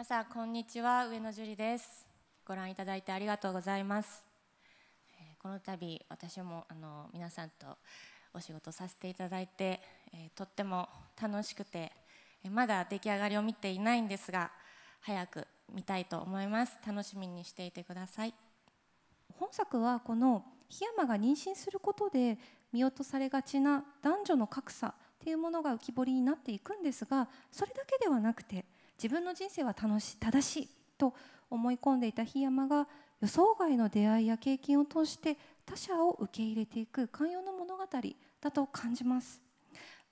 皆さんこんにちは上野樹里ですご覧いただいてありがとうございます、えこの度私もあの皆さんとお仕事させていただいて、えとっても楽しくて、えまだ出来上がりを見ていないんですが早く見たいと思います楽しみにしていてください本作はこの檜山が妊娠することで見落とされがちな男女の格差っていうものが浮き彫りになっていくんですがそれだけではなくて自分の人生は楽し正しいと思い込んでいた檜山が予想外の出会いや経験を通して他者を受け入れていく寛容の物語だと感じます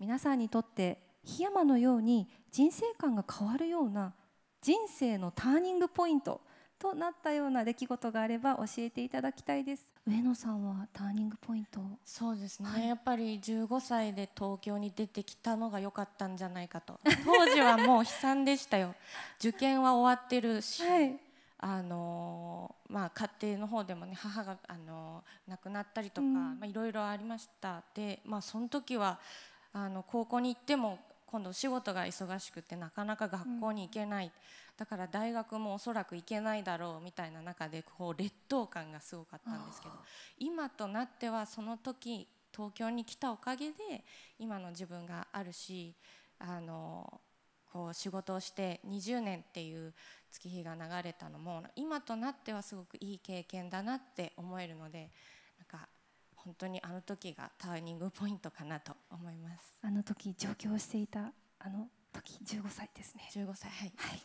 皆さんにとって檜山のように人生観が変わるような人生のターニングポイントとなったような出来事があれば教えていただきたいです上野さんはターニングポイントそうですね、はい、やっぱり15歳で東京に出てきたのが良かったんじゃないかと当 らもう悲惨でしたよ。受験は終わってるし、はい、あのまあ、家庭の方でもね母が、あの亡くなったりとか、まいろいろありましたで、まあ、その時はあの高校に行っても今度仕事が忙しくてなかなか学校に行けない、うん、だから大学もおそらく行けないだろうみたいな中でこう劣等感がすごかったんですけど今となってはその時東京に来たおかげで今の自分があるしあのこう仕事をして20年っていう月日が流れたのも今となってはすごくいい経験だなって思えるのでなんか本当にあの時がターニングポイントかなと思いますあの時上京していたあの時15歳ですね15歳はい、はい